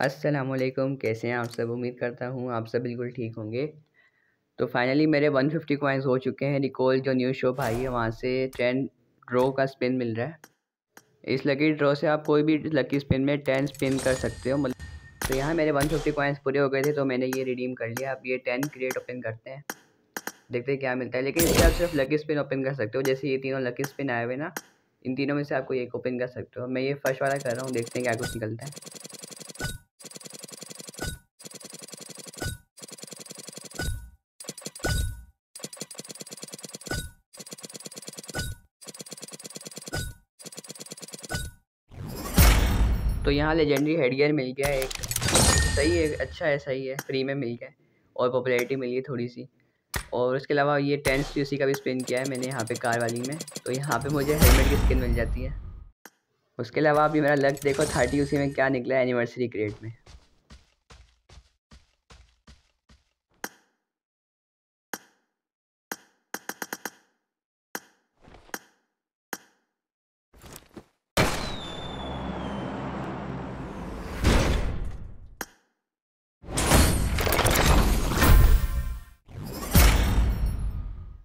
वालेकुम कैसे हैं आप सब उम्मीद करता हूँ आप सब बिल्कुल ठीक होंगे तो फाइनली मेरे 150 फिफ्टी कॉइन्स हो चुके हैं निकोल जो न्यू शॉप आई है वहाँ से टेन ड्रो का स्पिन मिल रहा है इस लकी ड्रो से आप कोई भी लकी स्पिन में टेन स्पिन कर सकते हो मतलब तो यहाँ मेरे 150 फिफ्टी कॉइन्स पूरे हो गए थे तो मैंने ये रिडीम कर लिया आप ये टेन क्रिएट ओपन करते हैं देखते हैं क्या मिलता है लेकिन इससे आप सिर्फ लकी स्पिन ओपन कर सकते हो जैसे ये तीनों लकी स्पिन आए हुए ना इन तीनों में से आपको एक ओपन कर सकते हो मैं ये फर्स्ट वाला कर रहा हूँ देखते हैं क्या कुछ निकलता है तो यहाँ लेजेंडरी हेडगियर मिल गया एक सही है अच्छा है सही है फ्री में मिल गया और पॉपुलैरिटी मिल गई थोड़ी सी और उसके अलावा ये टेंथ सी का भी स्पिन किया है मैंने यहाँ पे कार वाली में तो यहाँ पे मुझे हेलमेट की स्किन मिल जाती है उसके अलावा अभी मेरा लक देखो थर्टी उसी में क्या निकला है एनिवर्सरी ग्रेड में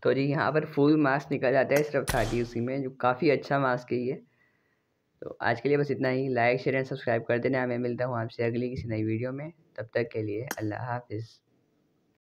तो जी यहाँ पर फुल मास्क निकल जाता है सिर्फ थर्टी उसी में जो काफ़ी अच्छा मास्क है ये तो आज के लिए बस इतना ही लाइक शेयर एंड सब्सक्राइब कर देना मैं मिलता हूँ आपसे अगली किसी नई वीडियो में तब तक के लिए अल्लाह हाफिज़